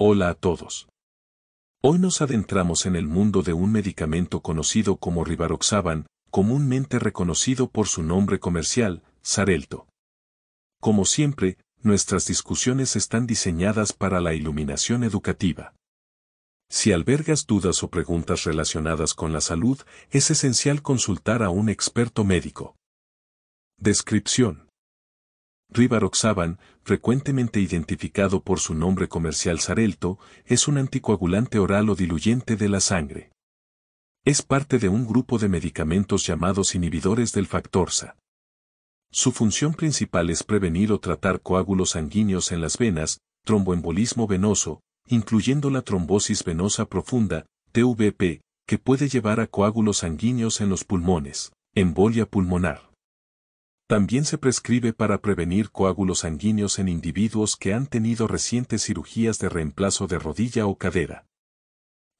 Hola a todos. Hoy nos adentramos en el mundo de un medicamento conocido como Rivaroxaban, comúnmente reconocido por su nombre comercial, Sarelto. Como siempre, nuestras discusiones están diseñadas para la iluminación educativa. Si albergas dudas o preguntas relacionadas con la salud, es esencial consultar a un experto médico. Descripción. Rivaroxaban, frecuentemente identificado por su nombre comercial Sarelto, es un anticoagulante oral o diluyente de la sangre. Es parte de un grupo de medicamentos llamados inhibidores del factor SA. Su función principal es prevenir o tratar coágulos sanguíneos en las venas, tromboembolismo venoso, incluyendo la trombosis venosa profunda, TVP, que puede llevar a coágulos sanguíneos en los pulmones, embolia pulmonar. También se prescribe para prevenir coágulos sanguíneos en individuos que han tenido recientes cirugías de reemplazo de rodilla o cadera.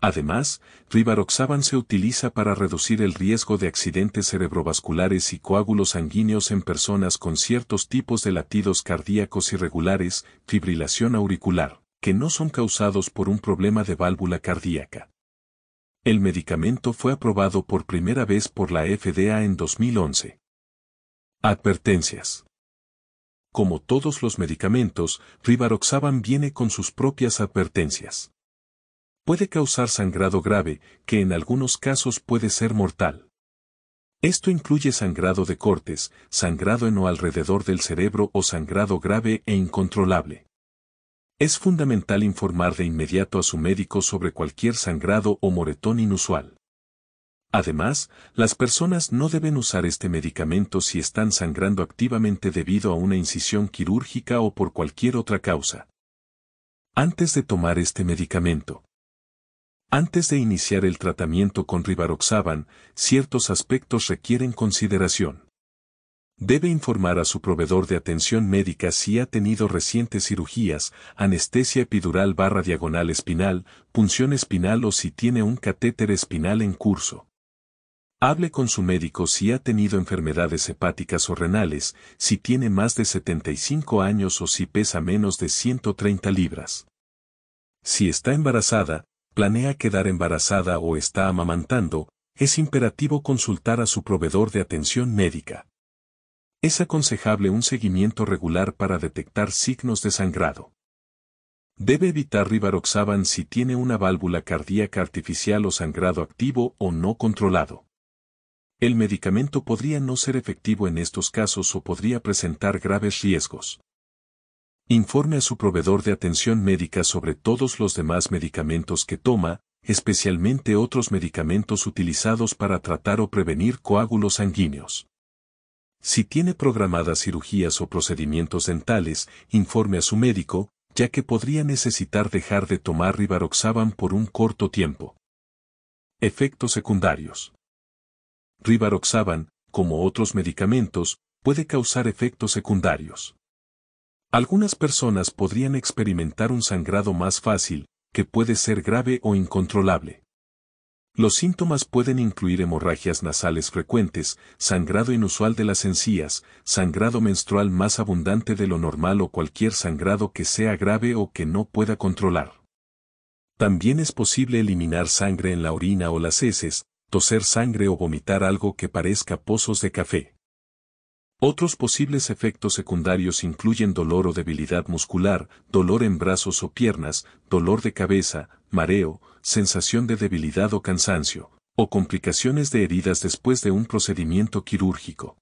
Además, rivaroxaban se utiliza para reducir el riesgo de accidentes cerebrovasculares y coágulos sanguíneos en personas con ciertos tipos de latidos cardíacos irregulares, fibrilación auricular, que no son causados por un problema de válvula cardíaca. El medicamento fue aprobado por primera vez por la FDA en 2011. Advertencias. Como todos los medicamentos, Rivaroxaban viene con sus propias advertencias. Puede causar sangrado grave, que en algunos casos puede ser mortal. Esto incluye sangrado de cortes, sangrado en o alrededor del cerebro o sangrado grave e incontrolable. Es fundamental informar de inmediato a su médico sobre cualquier sangrado o moretón inusual. Además, las personas no deben usar este medicamento si están sangrando activamente debido a una incisión quirúrgica o por cualquier otra causa. Antes de tomar este medicamento. Antes de iniciar el tratamiento con rivaroxaban, ciertos aspectos requieren consideración. Debe informar a su proveedor de atención médica si ha tenido recientes cirugías, anestesia epidural barra diagonal espinal, punción espinal o si tiene un catéter espinal en curso. Hable con su médico si ha tenido enfermedades hepáticas o renales, si tiene más de 75 años o si pesa menos de 130 libras. Si está embarazada, planea quedar embarazada o está amamantando, es imperativo consultar a su proveedor de atención médica. Es aconsejable un seguimiento regular para detectar signos de sangrado. Debe evitar rivaroxaban si tiene una válvula cardíaca artificial o sangrado activo o no controlado. El medicamento podría no ser efectivo en estos casos o podría presentar graves riesgos. Informe a su proveedor de atención médica sobre todos los demás medicamentos que toma, especialmente otros medicamentos utilizados para tratar o prevenir coágulos sanguíneos. Si tiene programadas cirugías o procedimientos dentales, informe a su médico, ya que podría necesitar dejar de tomar ribaroxaban por un corto tiempo. Efectos secundarios rivaroxaban, como otros medicamentos, puede causar efectos secundarios. Algunas personas podrían experimentar un sangrado más fácil, que puede ser grave o incontrolable. Los síntomas pueden incluir hemorragias nasales frecuentes, sangrado inusual de las encías, sangrado menstrual más abundante de lo normal o cualquier sangrado que sea grave o que no pueda controlar. También es posible eliminar sangre en la orina o las heces, toser sangre o vomitar algo que parezca pozos de café. Otros posibles efectos secundarios incluyen dolor o debilidad muscular, dolor en brazos o piernas, dolor de cabeza, mareo, sensación de debilidad o cansancio, o complicaciones de heridas después de un procedimiento quirúrgico.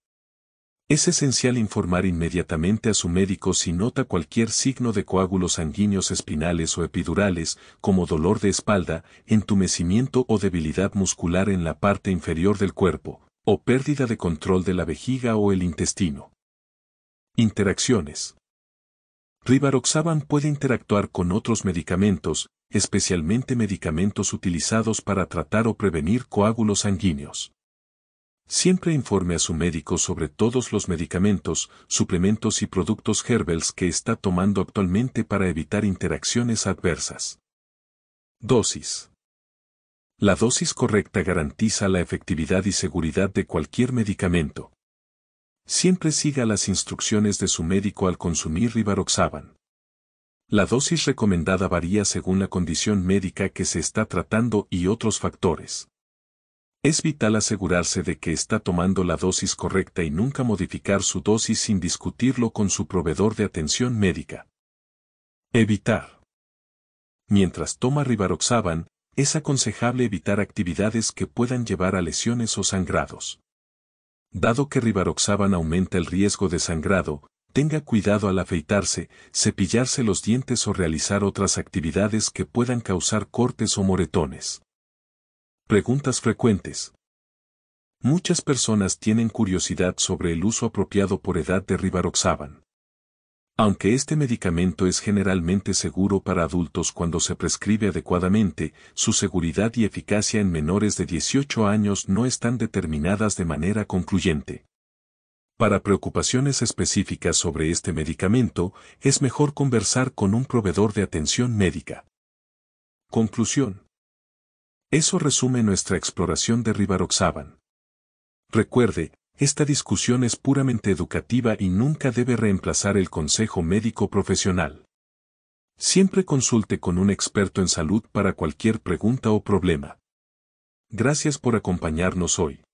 Es esencial informar inmediatamente a su médico si nota cualquier signo de coágulos sanguíneos espinales o epidurales, como dolor de espalda, entumecimiento o debilidad muscular en la parte inferior del cuerpo, o pérdida de control de la vejiga o el intestino. Interacciones. Rivaroxaban puede interactuar con otros medicamentos, especialmente medicamentos utilizados para tratar o prevenir coágulos sanguíneos. Siempre informe a su médico sobre todos los medicamentos, suplementos y productos Herbels que está tomando actualmente para evitar interacciones adversas. Dosis. La dosis correcta garantiza la efectividad y seguridad de cualquier medicamento. Siempre siga las instrucciones de su médico al consumir rivaroxaban. La dosis recomendada varía según la condición médica que se está tratando y otros factores. Es vital asegurarse de que está tomando la dosis correcta y nunca modificar su dosis sin discutirlo con su proveedor de atención médica. Evitar. Mientras toma rivaroxaban, es aconsejable evitar actividades que puedan llevar a lesiones o sangrados. Dado que rivaroxaban aumenta el riesgo de sangrado, tenga cuidado al afeitarse, cepillarse los dientes o realizar otras actividades que puedan causar cortes o moretones. Preguntas frecuentes. Muchas personas tienen curiosidad sobre el uso apropiado por edad de rivaroxaban. Aunque este medicamento es generalmente seguro para adultos cuando se prescribe adecuadamente, su seguridad y eficacia en menores de 18 años no están determinadas de manera concluyente. Para preocupaciones específicas sobre este medicamento, es mejor conversar con un proveedor de atención médica. Conclusión. Eso resume nuestra exploración de Rivaroxaban. Recuerde, esta discusión es puramente educativa y nunca debe reemplazar el consejo médico profesional. Siempre consulte con un experto en salud para cualquier pregunta o problema. Gracias por acompañarnos hoy.